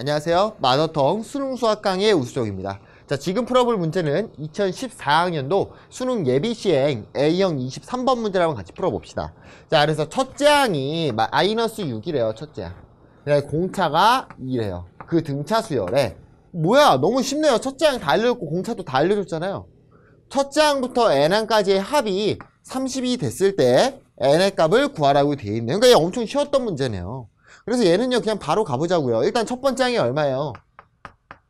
안녕하세요. 마더텅 수능 수학 강의 우수정입니다. 자, 지금 풀어볼 문제는 2014학년도 수능 예비 시행 A형 23번 문제를 한번 같이 풀어봅시다. 자, 그래서 첫째 항이 마이너스 6이래요, 첫째 항. 공차가 2래요. 그 등차 수열에. 뭐야, 너무 쉽네요. 첫째 항다 알려줬고 공차도 다 알려줬잖아요. 첫째 항부터 N항까지의 합이 30이 됐을 때 N의 값을 구하라고 되어 있는 그러니까 엄청 쉬웠던 문제네요. 그래서 얘는요 그냥 바로 가보자고요 일단 첫 번째 항이 얼마예요?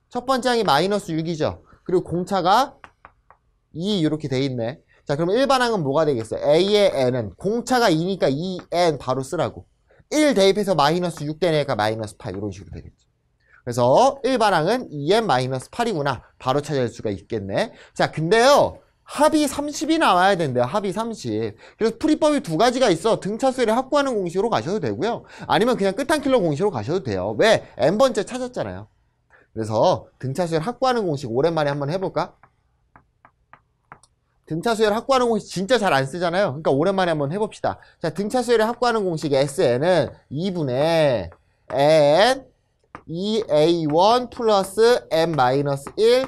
첫 번째 항이 마이너스 6이죠 그리고 공차가 2 이렇게 돼 있네 자 그럼 일반 항은 뭐가 되겠어요? A의 N은 공차가 2니까 2N 바로 쓰라고 1 대입해서 마이너스 6 되니까 그러니까 마이너스 8 이런 식으로 되겠죠 그래서 일반 항은 2N 마이너스 8이구나 바로 찾을 수가 있겠네 자 근데요 합이 30이 나와야 된대요. 합이 30. 그래서 풀이법이 두 가지가 있어. 등차수를 확보하는 공식으로 가셔도 되고요. 아니면 그냥 끝한킬러 공식으로 가셔도 돼요. 왜? n번째 찾았잖아요. 그래서 등차수를 확보하는 공식 오랜만에 한번 해볼까? 등차수열 확보하는 공식 진짜 잘 안 쓰잖아요. 그러니까 오랜만에 한번 해봅시다. 자, 등차수열을 확보하는 공식 SN은 2분의 N EA1 플러스 N 1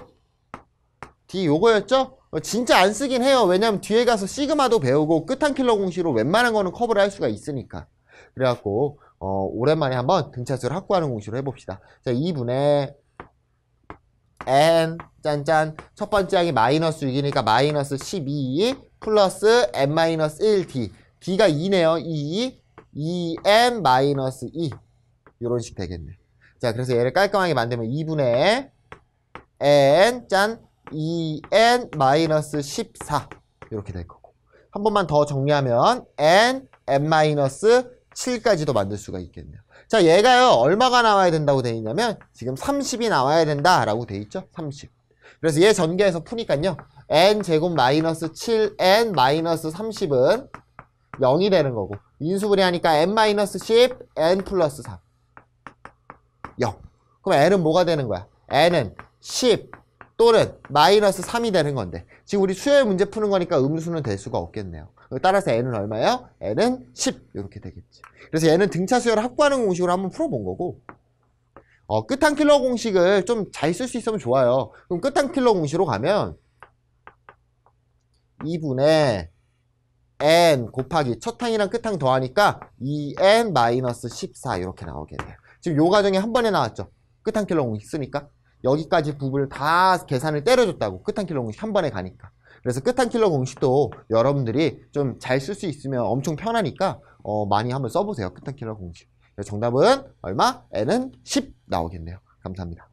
D 요거였죠? 어, 진짜 안 쓰긴 해요. 왜냐면 뒤에 가서 시그마도 배우고 끝 한 킬러 공식으로 웬만한 거는 커버를 할 수가 있으니까. 그래갖고 어, 오랜만에 한번 등차수를 확보하는 공식으로 해봅시다. 자, 2분의 n 짠짠 첫 번째 항이 마이너스 6이니까 마이너스 12 플러스 n 마이너스 1d d가 2네요. 2 2n 마이너스 2 이런 식 되겠네. 자, 그래서 얘를 깔끔하게 만들면 2분의 n 짠 2n-14 e 이렇게 될 거고 한 번만 더 정리하면 n, n-7까지도 만들 수가 있겠네요 자 얘가요 얼마가 나와야 된다고 돼 있냐면 지금 30이 나와야 된다 라고 돼 있죠 30 그래서 얘 전개해서 푸니까요 n제곱 마이너스 7n 마이너스 30은 0이 되는 거고 인수분해 하니까 n 마이너스 10 n 플러스 3 0 그럼 n은 뭐가 되는 거야 n은 10 또는 마이너스 3이 되는 건데 지금 우리 수열 문제 푸는 거니까 음수는 될 수가 없겠네요. 따라서 n은 얼마예요? n은 10 이렇게 되겠지. 그래서 얘는 등차 수열을 확보하는 공식으로 한번 풀어본 거고 어, 끝한킬러 공식을 좀 잘 쓸 수 있으면 좋아요. 그럼 끝한킬러 공식으로 가면 2분의 n 곱하기 첫 항이랑 끝항 더하니까 2n 마이너스 14 이렇게 나오게돼요 지금 요 과정에 한 번에 나왔죠. 끝한킬러 공식 쓰니까. 여기까지 부분을 다 계산을 때려줬다고 끝한킬로 공식 한 번에 가니까 그래서 끝한킬러 공식도 여러분들이 좀 잘 쓸 수 있으면 엄청 편하니까 어, 많이 한번 써보세요 끝한킬러 공식 정답은 얼마? N은 10 나오겠네요 감사합니다